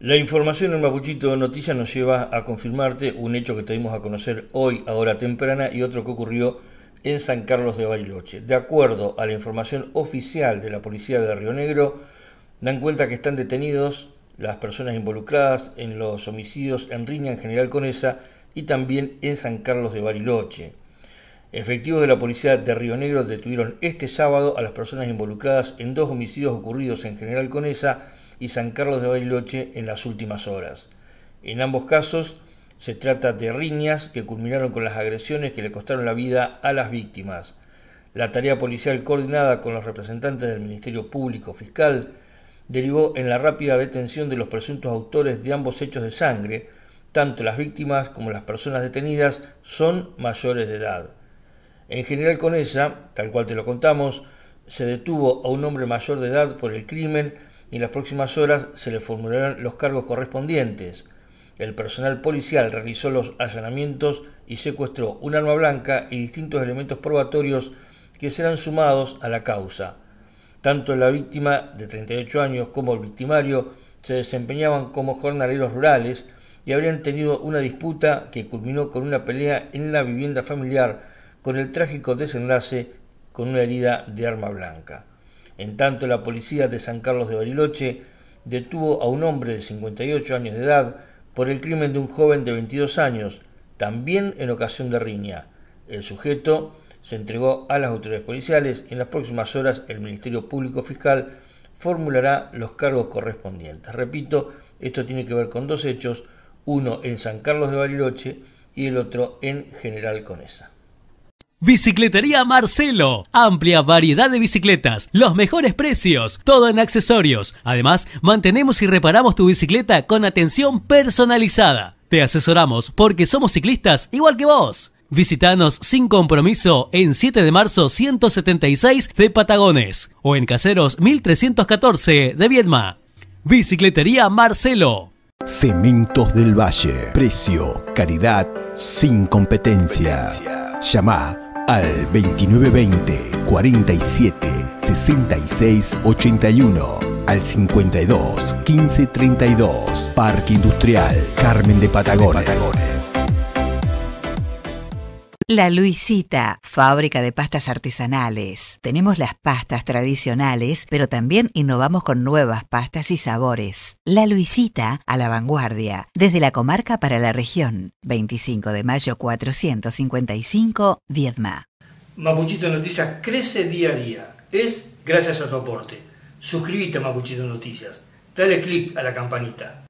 La información en Mapuchito Noticias nos lleva a confirmarte un hecho que te dimos a conocer hoy a hora temprana y otro que ocurrió en San Carlos de Bariloche. De acuerdo a la información oficial de la policía de Río Negro, dan cuenta que están detenidos las personas involucradas en los homicidios en Riña en General Conesa y también en San Carlos de Bariloche. Efectivos de la policía de Río Negro detuvieron este sábado a las personas involucradas en dos homicidios ocurridos en General Conesa y San Carlos de Bailoche en las últimas horas. En ambos casos se trata de riñas que culminaron con las agresiones que le costaron la vida a las víctimas. La tarea policial coordinada con los representantes del Ministerio Público Fiscal derivó en la rápida detención de los presuntos autores de ambos hechos de sangre. Tanto las víctimas como las personas detenidas son mayores de edad. En general con esa, tal cual te lo contamos, se detuvo a un hombre mayor de edad por el crimen en las próximas horas se le formularán los cargos correspondientes. El personal policial realizó los allanamientos y secuestró un arma blanca y distintos elementos probatorios que serán sumados a la causa. Tanto la víctima de 38 años como el victimario se desempeñaban como jornaleros rurales y habrían tenido una disputa que culminó con una pelea en la vivienda familiar con el trágico desenlace con una herida de arma blanca. En tanto, la policía de San Carlos de Bariloche detuvo a un hombre de 58 años de edad por el crimen de un joven de 22 años, también en ocasión de riña. El sujeto se entregó a las autoridades policiales. En las próximas horas, el Ministerio Público Fiscal formulará los cargos correspondientes. Repito, esto tiene que ver con dos hechos, uno en San Carlos de Bariloche y el otro en General Conesa. Bicicletería Marcelo. Amplia variedad de bicicletas, los mejores precios, todo en accesorios. Además, mantenemos y reparamos tu bicicleta con atención personalizada. Te asesoramos porque somos ciclistas igual que vos. Visítanos sin compromiso en 7 de marzo 176 de Patagones o en Caseros 1314 de Viedma. Bicicletería Marcelo. Cementos del Valle. Precio, calidad, sin competencia. competencia. Llamá al 2920 47 66 81 al 52 15 32 Parque Industrial Carmen de Patagones. De Patagones. La Luisita, fábrica de pastas artesanales. Tenemos las pastas tradicionales, pero también innovamos con nuevas pastas y sabores. La Luisita, a la vanguardia, desde la comarca para la región. 25 de mayo 455, Viedma. Mapuchito Noticias crece día a día. Es gracias a tu aporte. Suscríbete a Mapuchito Noticias. Dale click a la campanita.